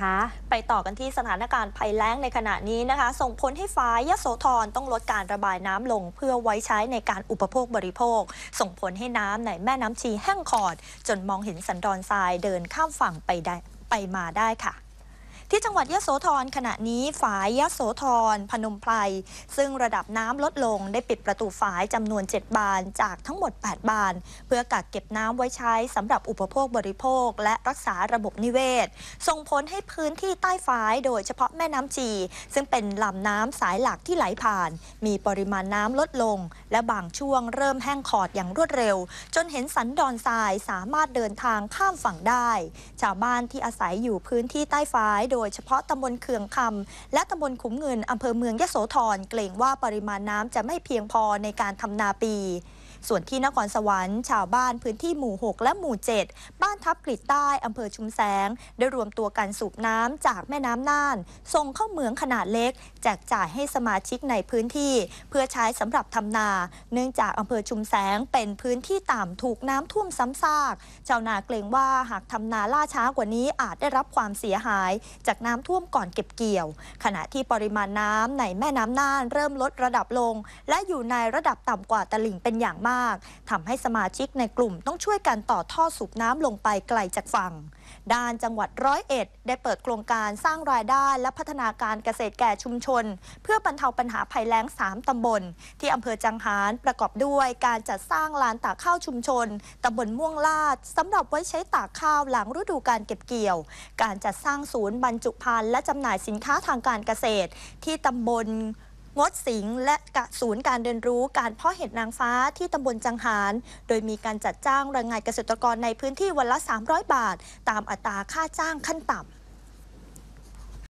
ค่ะไปต่อกันที่สถานการณ์ภัยแล้งในขณะนี้นะคะ ส่งผลให้ฝ่ายยโสธรต้องลดการระบายน้ำลงเพื่อไว้ใช้ในการอุปโภคบริโภค ส่งผลให้น้ำในแม่น้ำชีแห้งขอด จนมองเห็นสันดอนทรายเดินข้ามฝั่งไปได้ไปมาได้ค่ะที่จังหวัดยะโสธรขณะนี้ ฝายยะโสธร พนมไพรซึ่งระดับน้ำลดลงได้ปิดประตูฝายจำนวน 7 บาน จากทั้งหมด 8 บาน เพื่อกักเก็บน้ำไว้ใช้สำหรับอุปโภคบริโภค และรักษาระบบนิเวศส่งผลให้พื้นที่ใต้ฝาย โดยเฉพาะแม่น้ำจี ซึ่งเป็นลำน้ำสายหลักที่ไหลผ่าน มีปริมาณน้ำลดลง และบางช่วงเริ่มแห้งขอดอย่างรวดเร็ว จนเห็นสันดอนทรายสามารถเดินทางข้ามฝั่งได้ชาวบ้านที่อาศัยอยู่พื้นที่ใต้ฝายโดโดยเฉพาะตำบลเขื่องคำและตำบลขุมเงินอำเภอเมืองยะโสธรเกรงว่าปริมาณน้ำจะไม่เพียงพอในการทำนาปีส่วนที่นครสวรรค์ชาวบ้านพื้นที่หมู่ 6 และหมู่ 7 บ้านทับกลิดใต้ อำเภอชุมแสงได้รวมตัวกันสูบน้ำจากแม่น้ำน่านส่งเข้าเหมืองขนาดเล็กแจกจ่ายให้สมาชิกในพื้นที่ เพื่อใช้สำหรับทำนา เนื่องจากอำเภอชุมแสงเป็นพื้นที่ต่ำถูกน้ำท่วมซ้ำซากชาวนาเกรงว่าหากทำนาล่าช้ากว่านี้อาจได้รับความเสียหายจากน้ำท่วมก่อนเก็บเกี่ยว ขณะที่ปริมาณน้ำในแม่น้ำน่าน เริ่มลดระดับลง และอยู่ในระดับต่ำกว่าตลิ่งเป็นอย่างมากากทำให้สมาชิกในกลุ่มต้องช่วยกันต่อท่อสูบน้ำลงไปไกลจากฝั่ง ด้านจังหวัดร้อยเอ็ดได้เปิดโครงการสร้างรายได้และพัฒนาการเกษตรแก่ชุมชน เพื่อบรรเทาปัญหาภัยแล้ง3ตำบลที่อำเภอจังหารประกอบด้วยการจัดสร้างลานตากข้าวชุมชนตำบลม่วงลาด สำหรับไว้ใช้ตากข้าวหลังฤดูการเก็บเกี่ยว การจัดสร้างศูนย์บรรจุภัณฑ์และจำหน่ายสินค้าทางการเกษตร ที่ตำบลงดสิงและศูนย์การเรียนรู้การเพาะเห็ดนางฟ้าที่ตำบลจังหาร โดยมีการจัดจ้างแรงงานเกษตรกรในพื้นที่วันละ 300 บาทตามอัตราค่าจ้างขั้นต่ำ